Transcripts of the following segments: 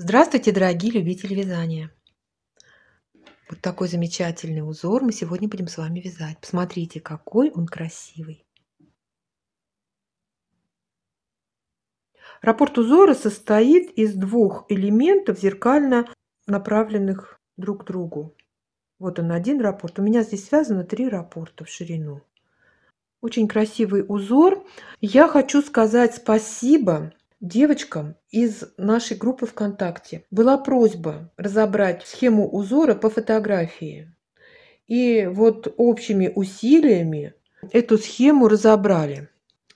Здравствуйте, дорогие любители вязания! Вот такой замечательный узор мы сегодня будем с вами вязать. Посмотрите, какой он красивый! Раппорт узора состоит из двух элементов, зеркально направленных друг к другу. Вот он один раппорт. У меня здесь связано три раппорта в ширину. Очень красивый узор. Я хочу сказать спасибо девочкам из нашей группы ВКонтакте была просьба разобрать схему узора по фотографии. И вот общими усилиями эту схему разобрали.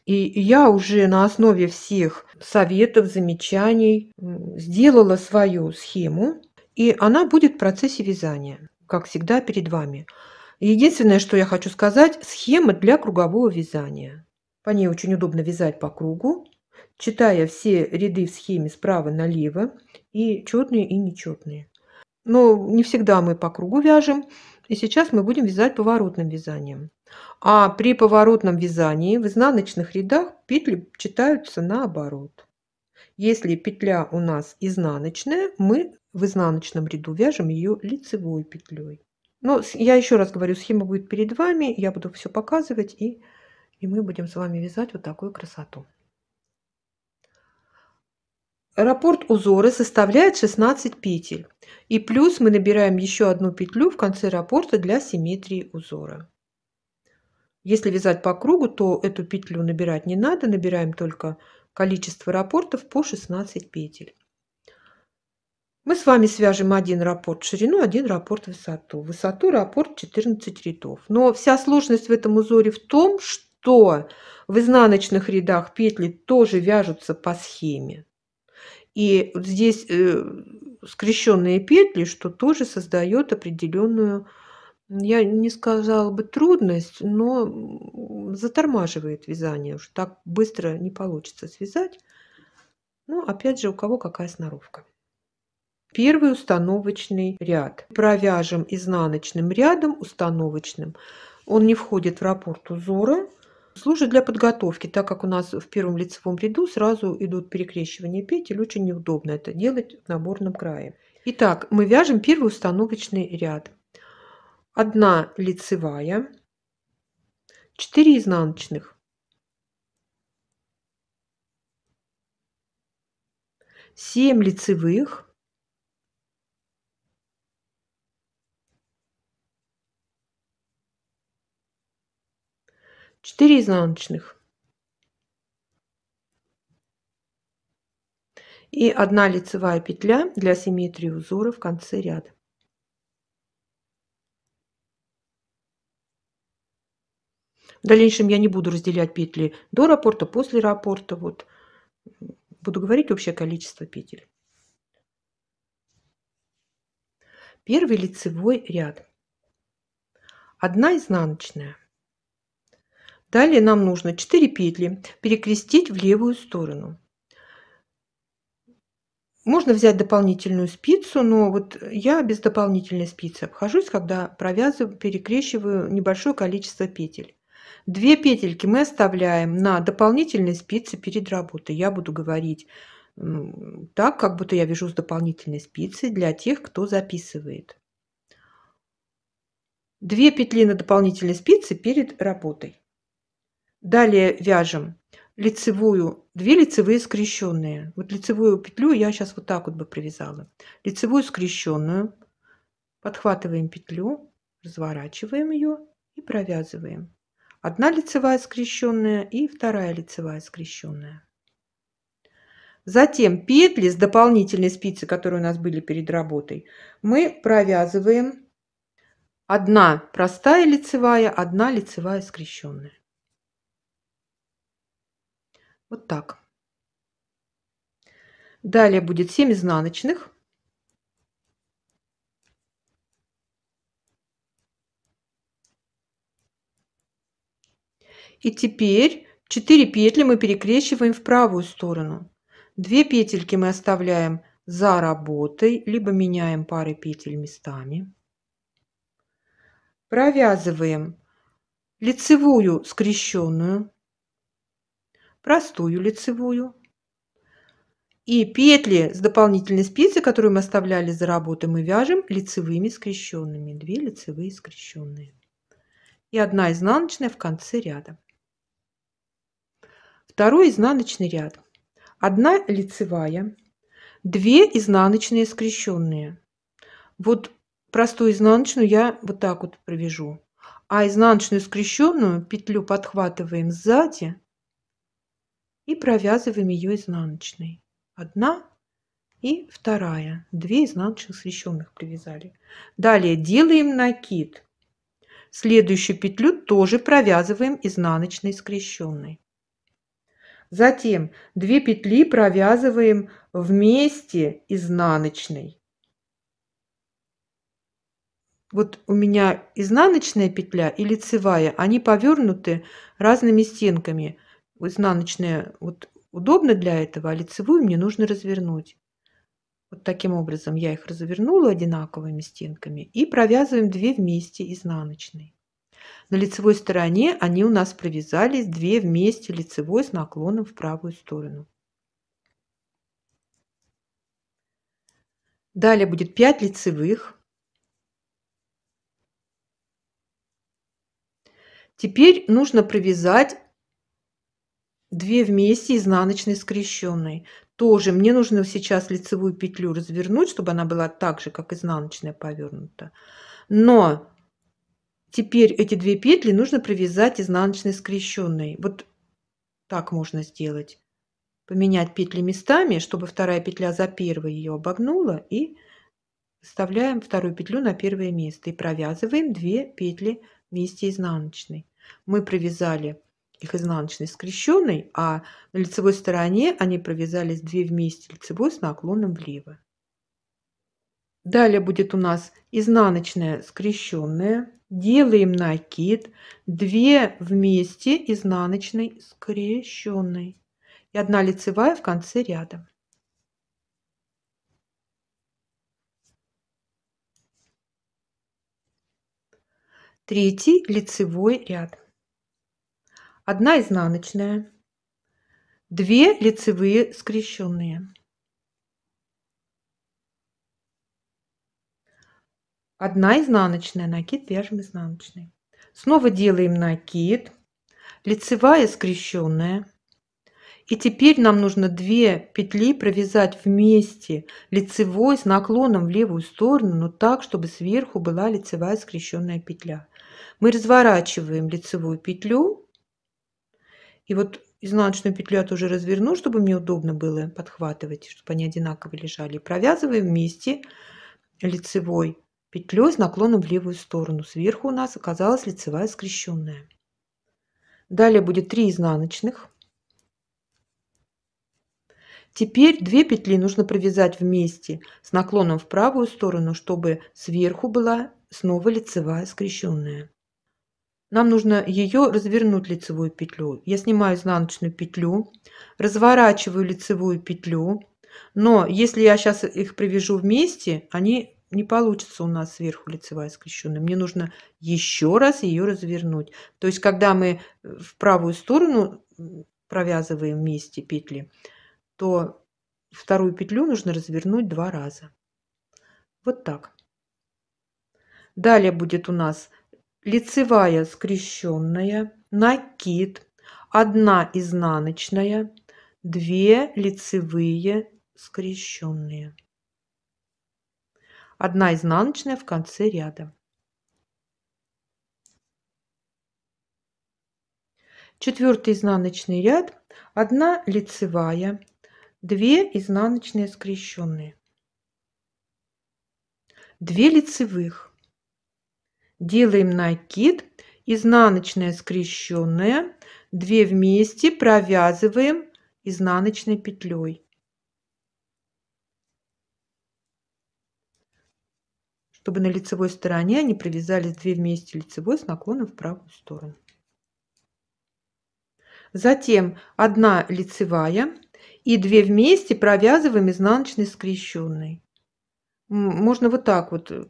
И я уже на основе всех советов, замечаний сделала свою схему, и она будет в процессе вязания, как всегда перед вами. Единственное, что я хочу сказать, схема для кругового вязания. По ней очень удобно вязать по кругу читая все ряды в схеме справа налево, и четные, и нечетные. Но не всегда мы по кругу вяжем, и сейчас мы будем вязать поворотным вязанием. А при поворотном вязании в изнаночных рядах петли читаются наоборот. Если петля у нас изнаночная, мы в изнаночном ряду вяжем ее лицевой петлей. Но я еще раз говорю, схема будет перед вами, я буду все показывать, и, и мы будем с вами вязать вот такую красоту. Раппорт узора составляет 16 петель. И плюс мы набираем еще одну петлю в конце раппорта для симметрии узора. Если вязать по кругу, то эту петлю набирать не надо. Набираем только количество раппортов по 16 петель. Мы с вами свяжем один раппорт в ширину, один раппорт в высоту. высоту раппорт 14 рядов. Но вся сложность в этом узоре в том, что в изнаночных рядах петли тоже вяжутся по схеме. И вот здесь э, скрещенные петли, что тоже создает определенную, я не сказала бы трудность, но затормаживает вязание. Уж так быстро не получится связать. Ну, опять же, у кого какая сноровка. Первый установочный ряд. Провяжем изнаночным рядом установочным. Он не входит в раппорт узора, служит для подготовки, так как у нас в первом лицевом ряду сразу идут перекрещивания петель, очень неудобно это делать в наборном крае. Итак, мы вяжем первый установочный ряд. 1 лицевая, 4 изнаночных, 7 лицевых, 4 изнаночных. И одна лицевая петля для симметрии узора в конце ряда. В дальнейшем я не буду разделять петли до рапорта, после рапорта. Вот. Буду говорить общее количество петель. Первый лицевой ряд. Одна изнаночная. Далее нам нужно 4 петли перекрестить в левую сторону. Можно взять дополнительную спицу, но вот я без дополнительной спицы обхожусь, когда провязываю, перекрещиваю небольшое количество петель. Две петельки мы оставляем на дополнительной спице перед работой. Я буду говорить так, как будто я вяжу с дополнительной спицы для тех, кто записывает. Две петли на дополнительной спице перед работой. Далее вяжем лицевую, две лицевые скрещенные. Вот лицевую петлю я сейчас вот так вот бы привязала. Лицевую скрещенную, подхватываем петлю, разворачиваем ее и провязываем. Одна лицевая скрещенная и вторая лицевая скрещенная. Затем петли с дополнительной спицы, которые у нас были перед работой, мы провязываем одна простая лицевая, одна лицевая скрещенная. Вот так. Далее будет 7 изнаночных. И теперь 4 петли мы перекрещиваем в правую сторону. 2 петельки мы оставляем за работой, либо меняем пары петель местами. Провязываем лицевую скрещенную простую лицевую и петли с дополнительной спицы, которую мы оставляли за работой, мы вяжем лицевыми скрещенными. Две лицевые скрещенные. И одна изнаночная в конце ряда. Второй изнаночный ряд. Одна лицевая, две изнаночные скрещенные. Вот простую изнаночную я вот так вот провяжу. А изнаночную скрещенную петлю подхватываем сзади и провязываем ее изнаночной. Одна и вторая. Две изнаночных священных привязали. Далее делаем накид. Следующую петлю тоже провязываем изнаночной скрещенной. Затем две петли провязываем вместе изнаночной. Вот у меня изнаночная петля и лицевая, они повернуты разными стенками – изнаночная вот удобно для этого, а лицевую мне нужно развернуть. Вот таким образом я их развернула одинаковыми стенками и провязываем 2 вместе изнаночной. На лицевой стороне они у нас провязались 2 вместе лицевой с наклоном в правую сторону. Далее будет 5 лицевых. Теперь нужно провязать Две вместе изнаночной скрещенной. Тоже мне нужно сейчас лицевую петлю развернуть, чтобы она была так же, как изнаночная повернута. Но теперь эти две петли нужно провязать изнаночной скрещенной. Вот так можно сделать. Поменять петли местами, чтобы вторая петля за первой ее обогнула. И вставляем вторую петлю на первое место. И провязываем две петли вместе изнаночной. Мы провязали их изнаночной скрещенной, а на лицевой стороне они провязались две вместе лицевой с наклоном влево. Далее будет у нас изнаночная скрещенная. Делаем накид 2 вместе изнаночной скрещенной и одна лицевая в конце ряда. Третий лицевой ряд одна изнаночная, две лицевые скрещенные, одна изнаночная, накид вяжем изнаночной, Снова делаем накид, лицевая скрещенная. И теперь нам нужно две петли провязать вместе лицевой с наклоном в левую сторону, но так, чтобы сверху была лицевая скрещенная петля. Мы разворачиваем лицевую петлю и вот изнаночную петлю я тоже разверну, чтобы мне удобно было подхватывать, чтобы они одинаково лежали. провязываем вместе лицевой петлей с наклоном в левую сторону. Сверху у нас оказалась лицевая скрещенная. Далее будет 3 изнаночных. Теперь две петли нужно провязать вместе с наклоном в правую сторону, чтобы сверху была снова лицевая скрещенная. Нам нужно ее развернуть лицевую петлю. Я снимаю изнаночную петлю, разворачиваю лицевую петлю. Но если я сейчас их привяжу вместе, они не получится у нас сверху лицевая скрещенная. Мне нужно еще раз ее развернуть. То есть, когда мы э, в правую сторону провязываем вместе петли, то вторую петлю нужно развернуть два раза. Вот так. Далее будет у нас лицевая скрещенная, накид, одна изнаночная, две лицевые скрещенные. Одна изнаночная в конце ряда. Четвертый изнаночный ряд, одна лицевая, две изнаночные скрещенные, две лицевых, Делаем накид, изнаночная скрещенная, 2 вместе провязываем изнаночной петлей. чтобы на лицевой стороне они провязались 2 вместе лицевой с наклоном в правую сторону. Затем 1 лицевая и 2 вместе провязываем изнаночной скрещенной. Можно вот так вот э,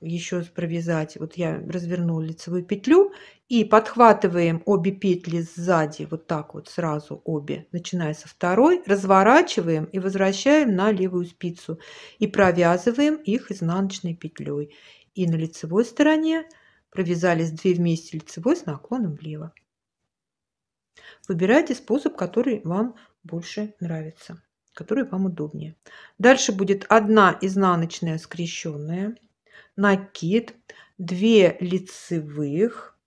еще провязать. Вот я развернула лицевую петлю и подхватываем обе петли сзади, вот так вот сразу обе, начиная со второй, разворачиваем и возвращаем на левую спицу и провязываем их изнаночной петлей. И на лицевой стороне провязались 2 вместе лицевой с наклоном влево. Выбирайте способ, который вам больше нравится, который вам удобнее. Дальше будет одна изнаночная скрещенная накид, 2 лицевых,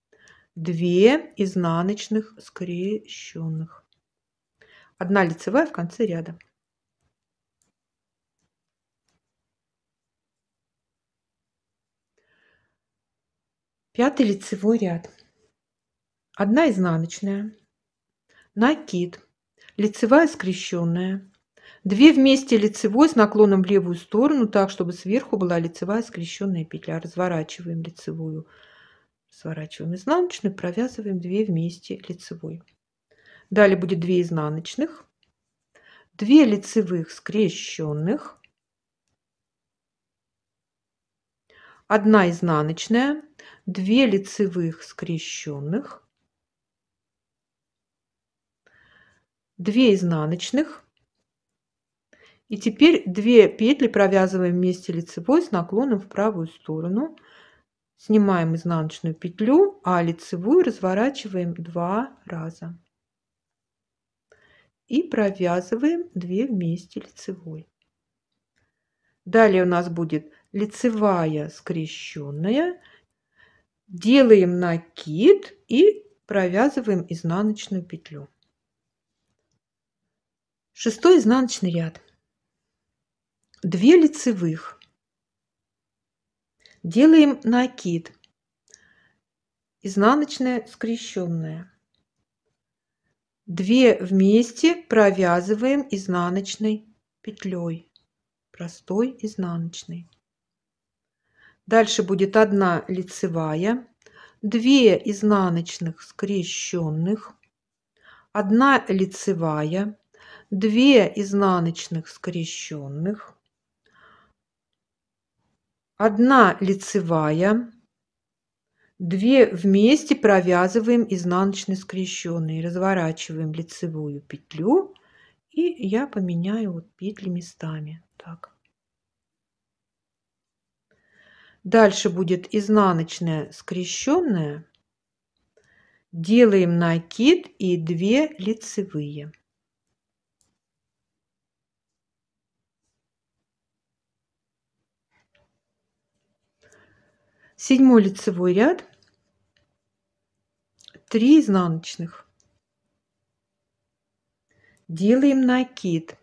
2 изнаночных скрещенных. Одна лицевая в конце ряда. Пятый лицевой ряд. Одна изнаночная, накид, лицевая скрещенная, Две вместе лицевой с наклоном в левую сторону, так, чтобы сверху была лицевая скрещенная петля. Разворачиваем лицевую, сворачиваем изнаночную, провязываем 2 вместе лицевой. Далее будет 2 изнаночных, 2 лицевых скрещенных, 1 изнаночная, 2 лицевых скрещенных, 2 изнаночных, и теперь две петли провязываем вместе лицевой с наклоном в правую сторону. Снимаем изнаночную петлю, а лицевую разворачиваем два раза. И провязываем 2 вместе лицевой. Далее у нас будет лицевая скрещенная. Делаем накид и провязываем изнаночную петлю. Шестой изнаночный ряд две лицевых. Делаем накид. Изнаночная скрещенная. две вместе провязываем изнаночной петлей. Простой изнаночной. Дальше будет одна лицевая, две изнаночных скрещенных, одна лицевая, две изнаночных скрещенных, одна лицевая, две вместе провязываем изнаночной скрещенной, разворачиваем лицевую петлю и я поменяю вот петли местами. Так. Дальше будет изнаночная скрещенная. Делаем накид и 2 лицевые. Седьмой лицевой ряд, 3 изнаночных. Делаем накид.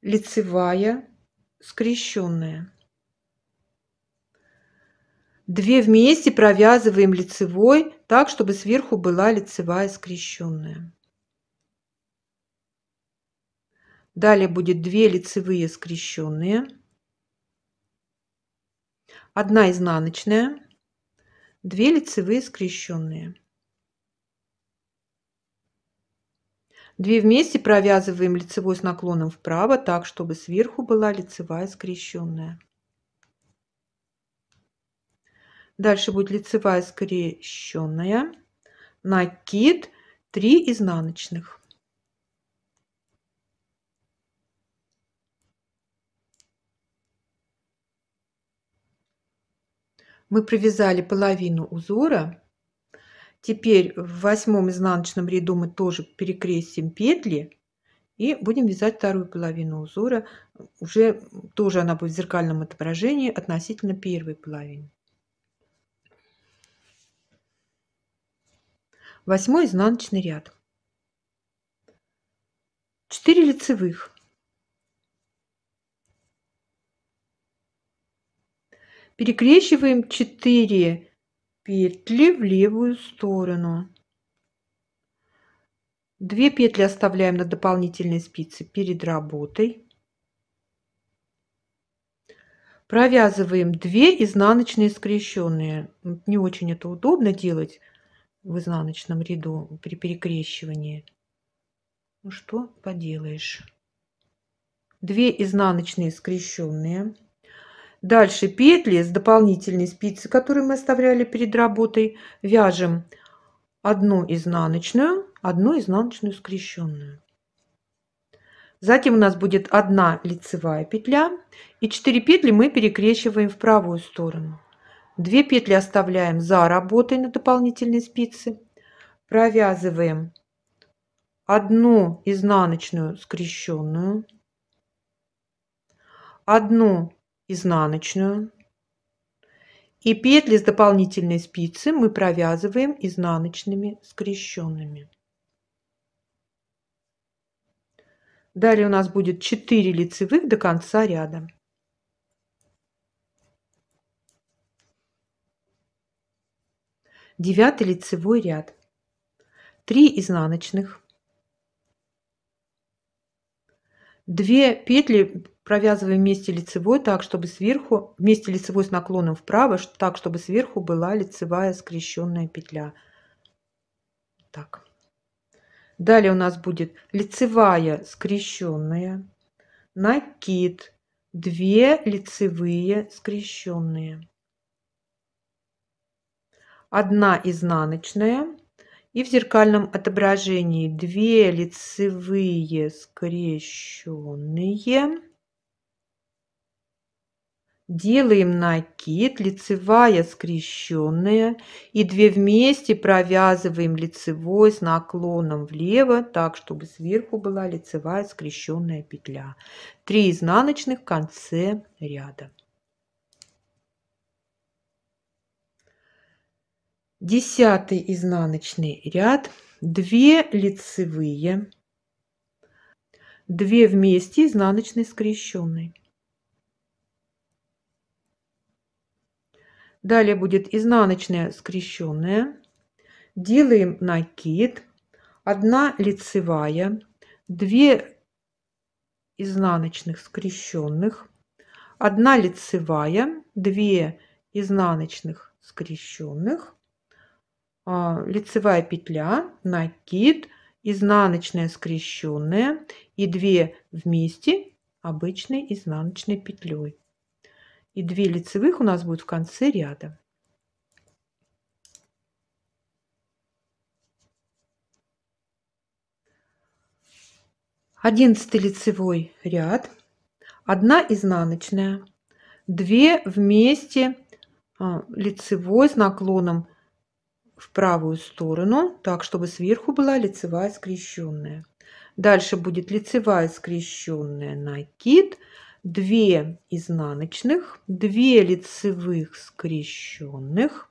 Лицевая, скрещенная. 2 вместе провязываем лицевой так, чтобы сверху была лицевая скрещенная. Далее будет 2 лицевые скрещенные. Одна изнаночная, 2 лицевые скрещенные. 2 вместе провязываем лицевой с наклоном вправо, так, чтобы сверху была лицевая скрещенная. Дальше будет лицевая скрещенная, накид, 3 изнаночных. мы провязали половину узора. Теперь в восьмом изнаночном ряду мы тоже перекрестим петли и будем вязать вторую половину узора. Уже тоже она будет в зеркальном отображении относительно первой половины. Восьмой изнаночный ряд. 4 лицевых Перекрещиваем 4 петли в левую сторону. 2 петли оставляем на дополнительной спице перед работой. Провязываем 2 изнаночные скрещенные. Не очень это удобно делать в изнаночном ряду при перекрещивании. Ну что поделаешь. 2 изнаночные скрещенные. Дальше петли с дополнительной спицы, которые мы оставляли перед работой, вяжем одну изнаночную, одну изнаночную скрещенную. Затем у нас будет одна лицевая петля и 4 петли мы перекрещиваем в правую сторону. 2 петли оставляем за работой на дополнительной спице. Провязываем одну изнаночную скрещенную, одну изнаночную. И петли с дополнительной спицы мы провязываем изнаночными скрещенными. Далее у нас будет 4 лицевых до конца ряда. Девятый лицевой ряд. 3 изнаночных. Две петли провязываем вместе лицевой так, чтобы сверху, вместе лицевой с наклоном вправо, так, чтобы сверху была лицевая скрещенная петля. Так. Далее у нас будет лицевая скрещенная, накид, две лицевые скрещенные, одна изнаночная, и в зеркальном отображении две лицевые скрещенные. Делаем накид, лицевая скрещенная и две вместе провязываем лицевой с наклоном влево, так чтобы сверху была лицевая скрещенная петля. Три изнаночных в конце ряда. десятый изнаночный ряд, 2 лицевые, 2 вместе изнаночной скрещенной. Далее будет изнаночная скрещенная. Делаем накид, 1 лицевая, 2 изнаночных скрещенных, 1 лицевая, 2 изнаночных скрещенных, а, лицевая петля, накид, изнаночная скрещенная и 2 вместе обычной изнаночной петлей. И 2 лицевых у нас будет в конце ряда. Одиннадцатый лицевой ряд, одна изнаночная, две вместе а, лицевой с наклоном в правую сторону, так, чтобы сверху была лицевая скрещенная. Дальше будет лицевая скрещенная накид, 2 изнаночных, 2 лицевых скрещенных,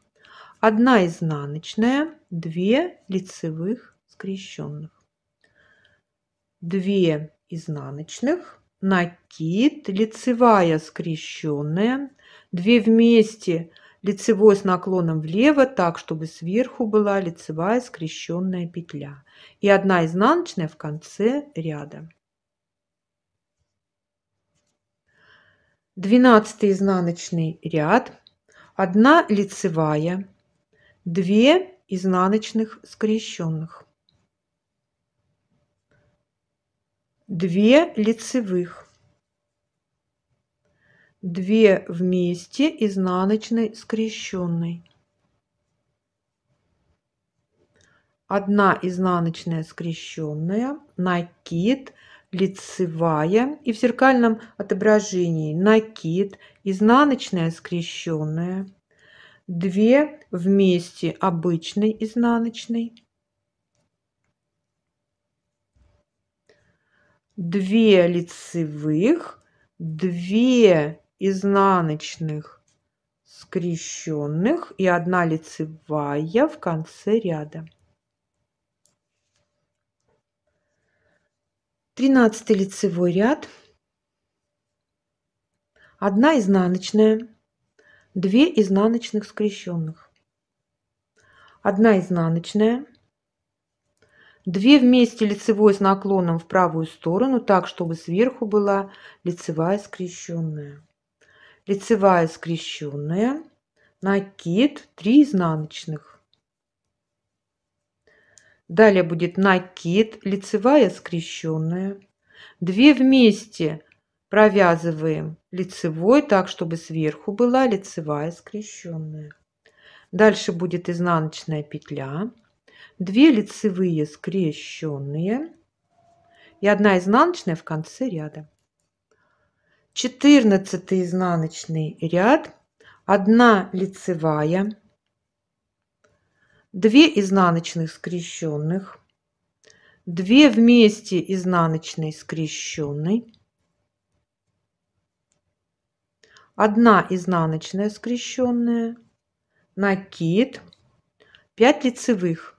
1 изнаночная, 2 лицевых скрещенных. 2 изнаночных, накид, лицевая скрещенная, 2 вместе – лицевой с наклоном влево, так, чтобы сверху была лицевая скрещенная петля и одна изнаночная в конце ряда. 12 изнаночный ряд, 1 лицевая, 2 изнаночных скрещенных, 2 лицевых, 2 вместе изнаночной скрещенной. 1 изнаночная скрещенная, накид, лицевая и в зеркальном отображении накид, изнаночная скрещенная, 2 вместе обычной изнаночной, 2 лицевых, 2 изнаночных скрещенных и одна лицевая в конце ряда. Тринадцатый лицевой ряд. Одна изнаночная, две изнаночных скрещенных. Одна изнаночная, две вместе лицевой с наклоном в правую сторону, так, чтобы сверху была лицевая скрещенная лицевая скрещенная, накид, 3 изнаночных. Далее будет накид, лицевая скрещенная, 2 вместе провязываем лицевой, так, чтобы сверху была лицевая скрещенная. Дальше будет изнаночная петля, 2 лицевые скрещенные и одна изнаночная в конце ряда. 14 изнаночный ряд, 1 лицевая, 2 изнаночных скрещенных, 2 вместе изнаночной скрещенной, 1 изнаночная скрещенная, накид, 5 лицевых.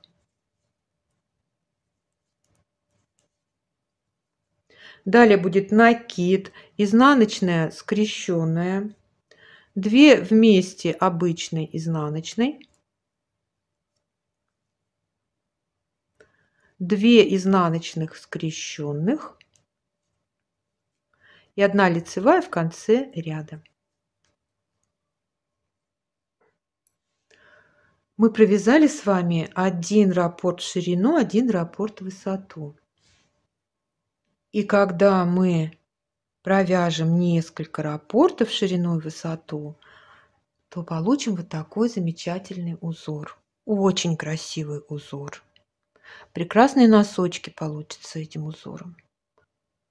Далее будет накид, изнаночная скрещенная, 2 вместе обычной изнаночной, 2 изнаночных скрещенных и 1 лицевая в конце ряда. Мы провязали с вами один раппорт в ширину, один раппорт в высоту. И когда мы провяжем несколько рапортов шириной и высоту, то получим вот такой замечательный узор. Очень красивый узор. Прекрасные носочки получатся этим узором.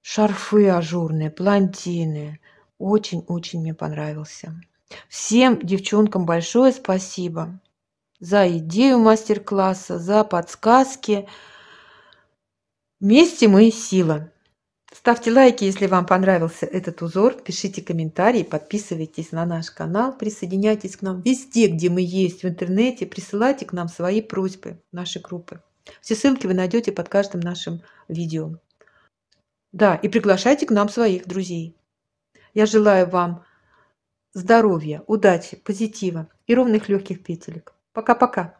Шарфы ажурные, плантины. Очень-очень мне понравился. Всем девчонкам большое спасибо за идею мастер-класса, за подсказки. Вместе мы сила. Ставьте лайки, если вам понравился этот узор, пишите комментарии, подписывайтесь на наш канал, присоединяйтесь к нам везде, где мы есть в интернете, присылайте к нам свои просьбы, наши группы. Все ссылки вы найдете под каждым нашим видео. Да, и приглашайте к нам своих друзей. Я желаю вам здоровья, удачи, позитива и ровных легких петелек. Пока-пока!